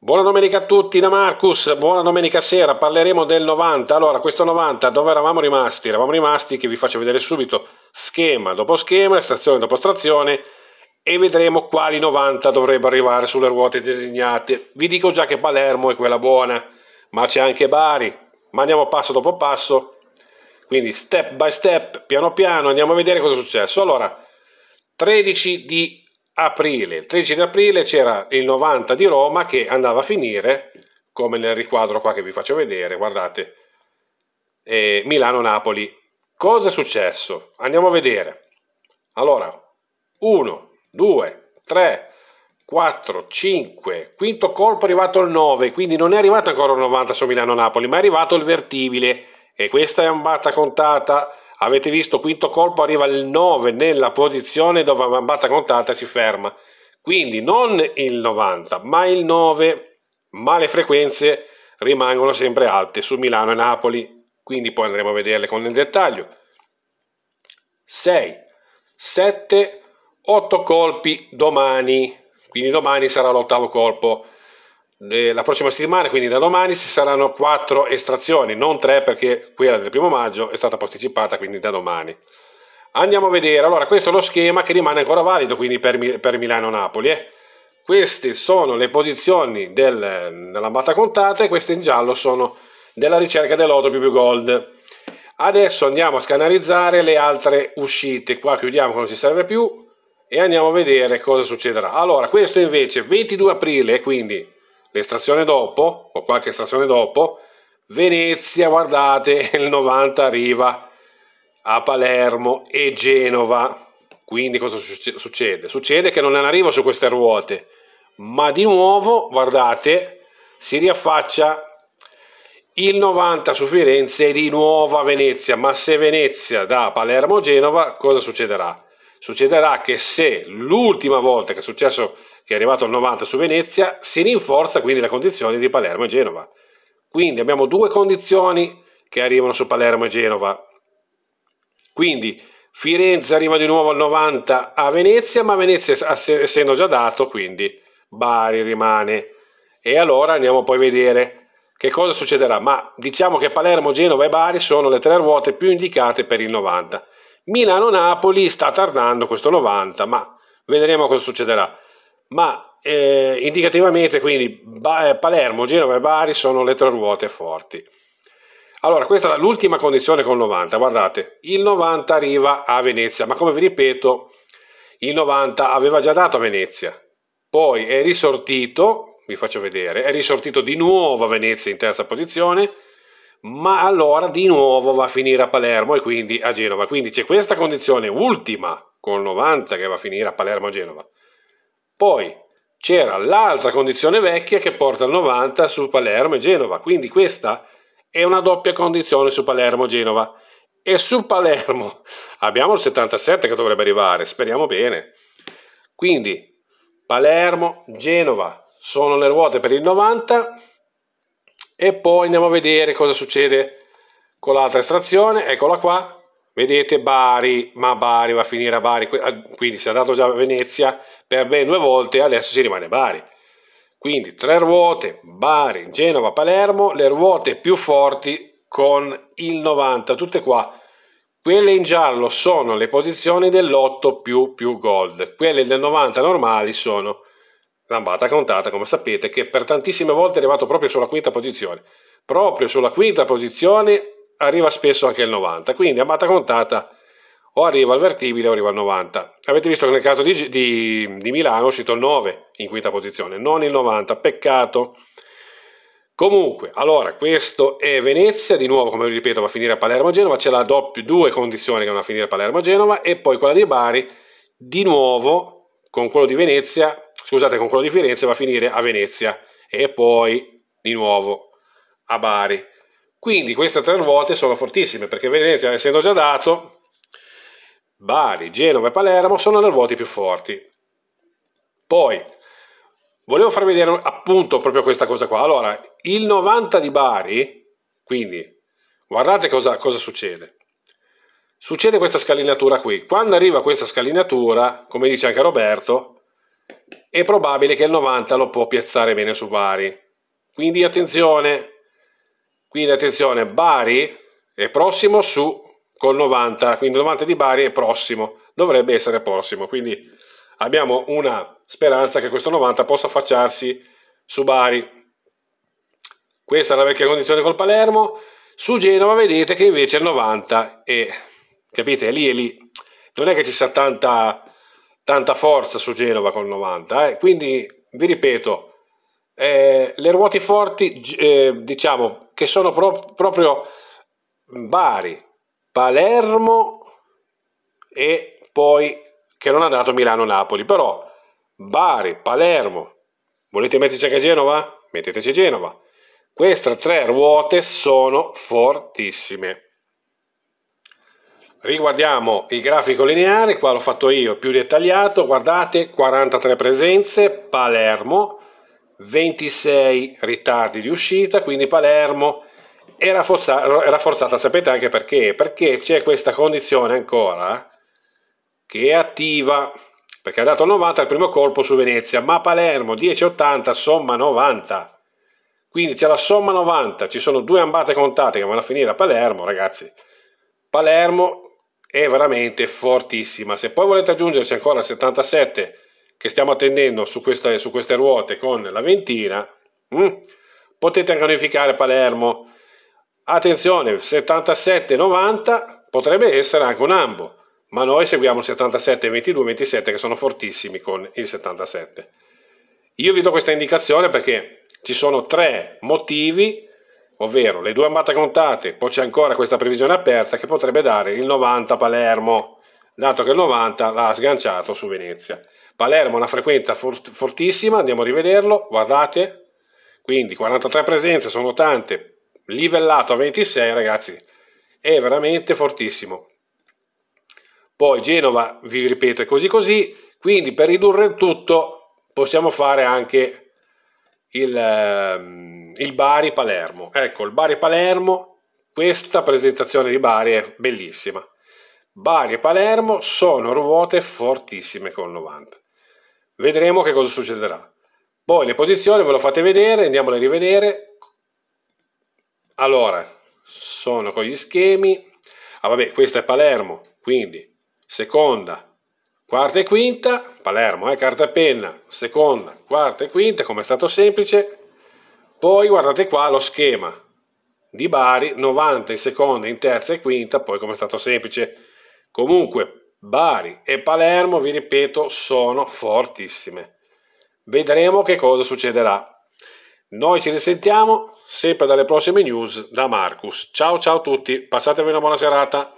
Buona domenica a tutti da Marcus, buona domenica sera, parleremo del 90. Allora, questo 90 dove eravamo rimasti? Eravamo rimasti, che vi faccio vedere subito, schema dopo schema, estrazione dopo estrazione, e vedremo quali 90 dovrebbero arrivare sulle ruote designate. Vi dico già che Palermo è quella buona, ma c'è anche Bari, ma andiamo passo dopo passo, quindi step by step, piano piano, andiamo a vedere cosa è successo. Allora, 13 di aprile, il 13 aprile c'era il 90 di Roma che andava a finire, come nel riquadro qua che vi faccio vedere, guardate, eh, Milano-Napoli. Cosa è successo? Andiamo a vedere. Allora, 1, 2, 3, 4, 5, quinto colpo è arrivato al 9, quindi non è arrivato ancora il 90 su Milano-Napoli, ma è arrivato il vertibile e questa è un'ambatta contata Avete visto quinto colpo arriva il 9 nella posizione dove la bambata contata si ferma. Quindi non il 90, ma il 9, ma le frequenze rimangono sempre alte su Milano e Napoli, quindi poi andremo a vederle con il dettaglio. 6, 7, 8 colpi domani, quindi domani sarà l'ottavo colpo. Eh, la prossima settimana, quindi da domani, ci saranno quattro estrazioni, non tre perché quella del primo maggio è stata posticipata, quindi da domani. Andiamo a vedere, allora questo è lo schema che rimane ancora valido quindi per, per Milano-Napoli. Eh? Queste sono le posizioni del, della matta contata e queste in giallo sono della ricerca dell'Otto più gold. Adesso andiamo a scanalizzare le altre uscite, qua chiudiamo che non ci serve più e andiamo a vedere cosa succederà. Allora questo invece 22 aprile, quindi l'estrazione dopo, o qualche estrazione dopo, Venezia, guardate, il 90 arriva a Palermo e Genova. Quindi cosa succede? Succede che non è un arrivo su queste ruote, ma di nuovo, guardate, si riaffaccia il 90 su Firenze e di nuovo a Venezia. Ma se Venezia da Palermo a Genova, cosa succederà? Succederà che se l'ultima volta che è successo che è arrivato al 90 su Venezia, si rinforza quindi la condizione di Palermo e Genova. Quindi abbiamo due condizioni che arrivano su Palermo e Genova. Quindi Firenze arriva di nuovo al 90 a Venezia, ma Venezia essendo già dato, quindi Bari rimane. E allora andiamo poi a vedere che cosa succederà. Ma diciamo che Palermo, Genova e Bari sono le tre ruote più indicate per il 90. Milano-Napoli sta tardando questo 90, ma vedremo cosa succederà ma eh, indicativamente quindi ba- eh, Palermo, Genova e Bari sono le tre ruote forti. Allora, questa è l'ultima condizione con il 90, guardate, il 90 arriva a Venezia, ma come vi ripeto, il 90 aveva già dato a Venezia, poi è risortito, vi faccio vedere, è risortito di nuovo a Venezia in terza posizione, ma allora di nuovo va a finire a Palermo e quindi a Genova. Quindi c'è questa condizione ultima con il 90 che va a finire a Palermo e Genova. Poi c'era l'altra condizione vecchia che porta il 90 su Palermo e Genova, quindi questa è una doppia condizione su Palermo-Genova. e E su Palermo abbiamo il 77 che dovrebbe arrivare, speriamo bene. Quindi Palermo-Genova sono le ruote per il 90 e poi andiamo a vedere cosa succede con l'altra estrazione, eccola qua, Vedete Bari, ma Bari va a finire a Bari, ah, quindi si è andato già a Venezia per ben due volte, e adesso si rimane a Bari. Quindi tre ruote, Bari, Genova, Palermo, le ruote più forti con il 90, tutte qua. Quelle in giallo sono le posizioni dell'8 più più gold, quelle del 90 normali sono lambata contata, come sapete, che per tantissime volte è arrivato proprio sulla quinta posizione. Proprio sulla quinta posizione arriva spesso anche il 90, quindi a matta contata o arriva al vertibile o arriva al 90. Avete visto che nel caso di, di, di Milano è uscito il 9 in quinta posizione, non il 90, peccato. Comunque, allora, questo è Venezia, di nuovo, come vi ripeto, va a finire a Palermo-Genova, c'è la doppia, due condizioni che vanno a finire a Palermo-Genova, e poi quella di Bari, di nuovo, con quello di Venezia, scusate, con quello di Firenze va a finire a Venezia, e poi, di nuovo, a Bari. Quindi queste tre ruote sono fortissime perché Venezia, essendo già dato, Bari, Genova e Palermo sono le ruote più forti. Poi, volevo far vedere appunto proprio questa cosa qua. Allora, il 90 di Bari, quindi guardate cosa, cosa succede succede questa scalinatura qui. Quando arriva questa scalinatura, come dice anche Roberto, è probabile che il 90 lo può piazzare bene su Bari. Quindi attenzione, quindi attenzione, Bari è prossimo su col 90, quindi 90 di Bari è prossimo, dovrebbe essere prossimo, quindi abbiamo una speranza che questo 90 possa affacciarsi su Bari. Questa è la vecchia condizione col Palermo, su Genova vedete che invece il 90 è, capite, è lì e lì, non è che ci sia tanta, tanta forza su Genova col 90, eh? quindi vi ripeto, eh, le ruote forti, eh, diciamo, che sono pro- proprio Bari, Palermo e poi che non ha dato Milano-Napoli, però Bari, Palermo, volete metterci anche Genova? Metteteci Genova. Queste tre ruote sono fortissime. Riguardiamo il grafico lineare, qua l'ho fatto io più dettagliato, guardate 43 presenze, Palermo, 26 ritardi di uscita, quindi Palermo è rafforzata, è rafforzata sapete anche perché? Perché c'è questa condizione ancora che è attiva, perché ha dato 90 al primo colpo su Venezia, ma Palermo 10-80 somma 90. Quindi c'è la somma 90, ci sono due ambate contate che vanno a finire a Palermo, ragazzi. Palermo è veramente fortissima. Se poi volete aggiungerci ancora il 77 che stiamo attendendo su queste, su queste ruote con la ventina, mh, mm, potete granificare Palermo. Attenzione, 77-90 potrebbe essere anche un ambo, ma noi seguiamo il 77-22-27 che sono fortissimi con il 77. Io vi do questa indicazione perché ci sono tre motivi, ovvero le due ambate contate, poi c'è ancora questa previsione aperta che potrebbe dare il 90 Palermo, dato che il 90 l'ha sganciato su Venezia. Palermo ha una frequenza fortissima, andiamo a rivederlo, guardate, quindi 43 presenze sono tante, livellato a 26 ragazzi, è veramente fortissimo. Poi Genova, vi ripeto, è così così, quindi per ridurre il tutto possiamo fare anche il, ehm, il Bari-Palermo. Ecco, il Bari-Palermo, questa presentazione di Bari è bellissima. Bari e Palermo sono ruote fortissime con 90. Vedremo che cosa succederà. Poi le posizioni ve lo fate vedere, andiamo a rivedere. Allora, sono con gli schemi. Ah vabbè, questa è Palermo, quindi seconda, quarta e quinta. Palermo, eh, carta e penna, seconda, quarta e quinta, come è stato semplice. Poi guardate qua lo schema di Bari, 90 in seconda, in terza e quinta, poi come è stato semplice. Comunque, Bari e Palermo, vi ripeto, sono fortissime. Vedremo che cosa succederà. Noi ci risentiamo sempre dalle prossime news da Marcus. Ciao ciao a tutti, passatevi una buona serata.